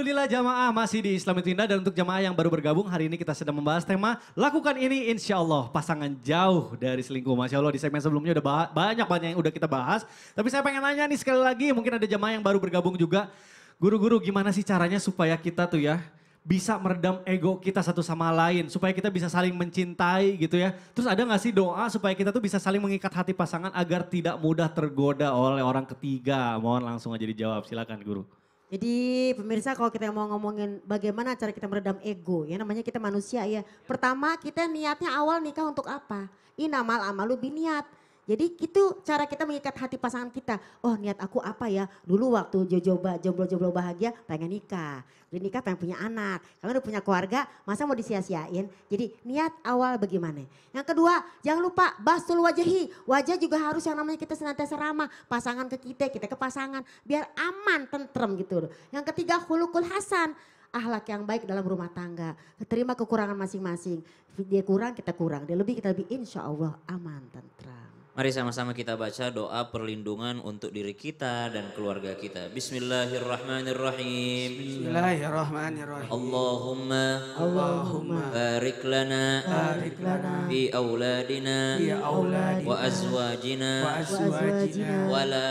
Alhamdulillah jamaah masih di Islamic dan untuk jamaah yang baru bergabung hari ini kita sedang membahas tema lakukan ini insya Allah pasangan jauh dari selingkuh. Masya Allah di segmen sebelumnya udah banyak banyak yang udah kita bahas. Tapi saya pengen nanya nih sekali lagi mungkin ada jamaah yang baru bergabung juga. Guru-guru gimana sih caranya supaya kita tuh ya bisa meredam ego kita satu sama lain supaya kita bisa saling mencintai gitu ya. Terus ada gak sih doa supaya kita tuh bisa saling mengikat hati pasangan agar tidak mudah tergoda oleh orang ketiga? Mohon langsung aja dijawab. Silakan guru. Jadi pemirsa kalau kita mau ngomongin bagaimana cara kita meredam ego ya namanya kita manusia ya. Pertama kita niatnya awal nikah untuk apa? Inamal amalu biniat. Jadi itu cara kita mengikat hati pasangan kita. Oh niat aku apa ya? Dulu waktu jojoba jomblo-jomblo bahagia pengen nikah. Jadi nikah pengen punya anak. Kalau udah punya keluarga masa mau disia-siain? Jadi niat awal bagaimana? Yang kedua jangan lupa basul wajahi. Wajah juga harus yang namanya kita senantiasa ramah. Pasangan ke kita, kita ke pasangan. Biar aman, tentrem gitu. Yang ketiga hulukul hasan ahlak yang baik dalam rumah tangga. Terima kekurangan masing-masing. Dia kurang, kita kurang. Dia lebih, kita lebih. Insya Allah aman, tentram. Mari sama-sama kita baca doa perlindungan untuk diri kita dan keluarga kita. Bismillahirrahmanirrahim. Bismillahirrahmanirrahim. Allahumma Allahumma barik lana barik lana fi auladina fi auladina wa azwajina wa azwajina wala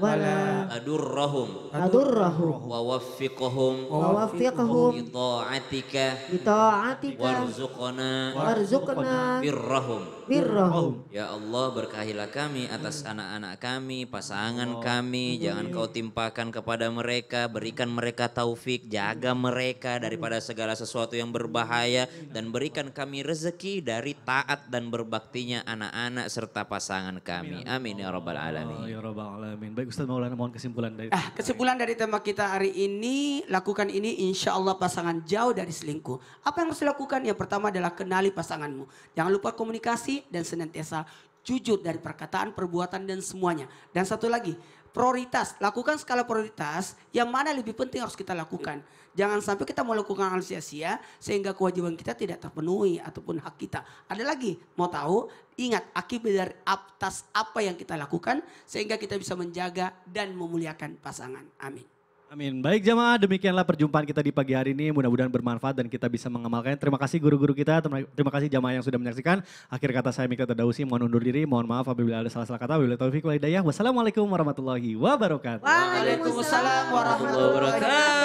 wala adurrahum adurrahum wa waffiqhum wa waffiqhum li taatika li taatika warzuqna warzuqna birrahum birrahum ya Allah berkahilah kami atas anak-anak kami pasangan kami jangan kau timpakan kepada mereka berikan mereka taufik jaga mereka daripada segala sesuatu yang berbahaya dan berikan kami rezeki dari taat dan berbaktinya anak-anak serta pasangan kami amin ya rabbal ya alamin ya rabbal alamin Baik Ustaz Maulana mohon kesimpulan dari ah, Kesimpulan dari tema kita hari ini, lakukan ini insya Allah pasangan jauh dari selingkuh. Apa yang harus dilakukan? Yang pertama adalah kenali pasanganmu. Jangan lupa komunikasi dan senantiasa jujur dari perkataan, perbuatan dan semuanya. Dan satu lagi, prioritas, lakukan skala prioritas yang mana lebih penting harus kita lakukan. Jangan sampai kita melakukan hal sia-sia sehingga kewajiban kita tidak terpenuhi ataupun hak kita. Ada lagi, mau tahu? Ingat akibat dari atas apa yang kita lakukan sehingga kita bisa menjaga dan memuliakan pasangan. Amin. Amin. Baik jamaah, demikianlah perjumpaan kita di pagi hari ini. Mudah-mudahan bermanfaat dan kita bisa mengamalkannya. Terima kasih guru-guru kita, terima kasih jamaah yang sudah menyaksikan. Akhir kata saya Mika Tadausi, mohon undur diri, mohon maaf apabila ada salah-salah kata. Wabila taufiq Hidayah, Wassalamualaikum warahmatullahi wabarakatuh. Waalaikumsalam warahmatullahi wabarakatuh.